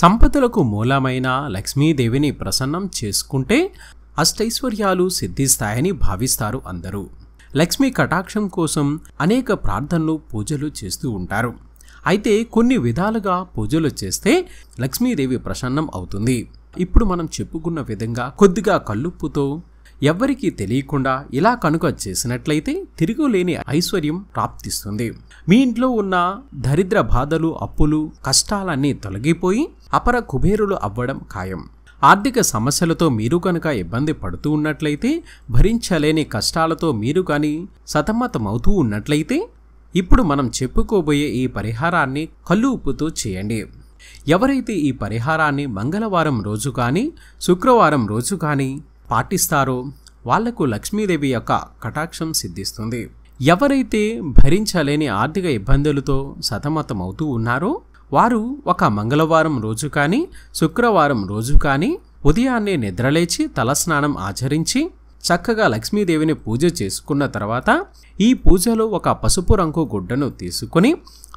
సంపదలకు మూలమైన లక్ష్మీదేవిని ప్రసన్నం చేసుకుంటే అష్టైశ్వర్యాలు సిద్ధిస్తాయని భావిస్తారు అందరూ లక్ష్మీ కటాక్షం కోసం అనేక ప్రార్థనలు పూజలు చేస్తూ ఉంటారు అయితే కొన్ని విధాలుగా పూజలు చేస్తే లక్ష్మీదేవి ప్రసన్నం అవుతుంది ఇప్పుడు మనం చెప్పుకున్న విధంగా కొద్దిగా కల్లుప్పుతో ఎవ్వరికీ తెలియకుండా ఇలా కనుక చేసినట్లయితే తిరుగులేని ఐశ్వర్యం ప్రాప్తిస్తుంది మీ ఇంట్లో ఉన్న దరిద్ర బాధలు అప్పులు కష్టాలన్నీ తొలగిపోయి అపర కుబేరులు అవ్వడం ఖాయం ఆర్థిక సమస్యలతో మీరు కనుక ఇబ్బంది పడుతూ ఉన్నట్లయితే భరించలేని కష్టాలతో మీరు కానీ సతమతమవుతూ ఉన్నట్లయితే ఇప్పుడు మనం చెప్పుకోబోయే ఈ పరిహారాన్ని కళ్ళు ఉప్పుతో చేయండి ఎవరైతే ఈ పరిహారాన్ని మంగళవారం రోజు కానీ శుక్రవారం రోజు కానీ పాటిస్తారో వాళ్లకు లక్ష్మీదేవి యొక్క కటాక్షం సిద్ధిస్తుంది ఎవరైతే భరించలేని ఆర్థిక ఇబ్బందులతో సతమతమవుతూ ఉన్నారో వారు ఒక మంగళవారం రోజు కానీ శుక్రవారం రోజు కానీ ఉదయాన్నే నిద్రలేచి తలస్నానం ఆచరించి చక్కగా లక్ష్మీదేవిని పూజ చేసుకున్న తర్వాత ఈ పూజలో ఒక పసుపు రంగు గుడ్డను తీసుకుని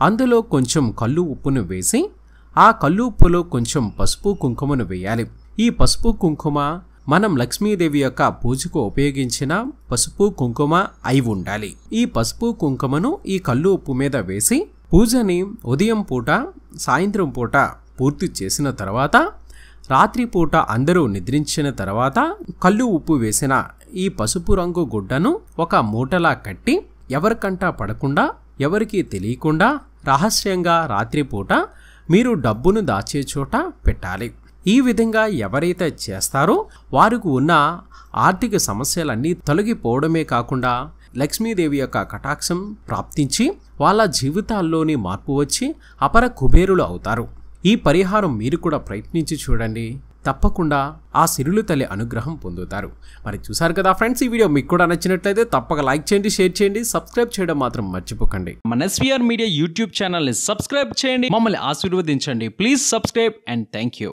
అందులో కొంచెం కళ్ళు ఉప్పును వేసి ఆ కళ్ళు ఉప్పులో కొంచెం పసుపు కుంకుమను వేయాలి ఈ పసుపు కుంకుమ మనం లక్ష్మీదేవి యొక్క పూజకు ఉపయోగించిన పసుపు కుంకుమ అయి ఉండాలి ఈ పసుపు కుంకుమను ఈ కళ్ళు ఉప్పు మీద వేసి పూజని ఉదయం పూట సాయంత్రం పూట పూర్తి చేసిన తర్వాత రాత్రిపూట అందరూ నిద్రించిన తర్వాత కళ్ళు ఉప్పు వేసిన ఈ పసుపు రంగు గుడ్డను ఒక మూటలా కట్టి ఎవరికంటా పడకుండా ఎవరికీ తెలియకుండా రహస్యంగా రాత్రిపూట మీరు డబ్బును దాచే చోట పెట్టాలి ఈ విధంగా ఎవరైతే చేస్తారో వారికి ఉన్న ఆర్థిక సమస్యలన్నీ తొలగిపోవడమే కాకుండా లక్ష్మీదేవి యొక్క కటాక్షం ప్రాప్తించి వాళ్ళ జీవితాల్లోని మార్పు వచ్చి అపర కుబేరులు అవుతారు ఈ పరిహారం మీరు కూడా ప్రయత్నించి చూడండి తప్పకుండా ఆ సిరులు తల్లి అనుగ్రహం పొందుతారు మరి చూసారు కదా ఫ్రెండ్స్ ఈ వీడియో మీకు కూడా నచ్చినట్లయితే తప్పక లైక్ చేయండి షేర్ చేయండి సబ్స్క్రైబ్ చేయడం మాత్రం మర్చిపోకండి మన ఎస్వీఆర్ మీడియా యూట్యూబ్ ఛానల్ని సబ్స్క్రైబ్ చేయండి మమ్మల్ని ఆశీర్వదించండి please subscribe and thank you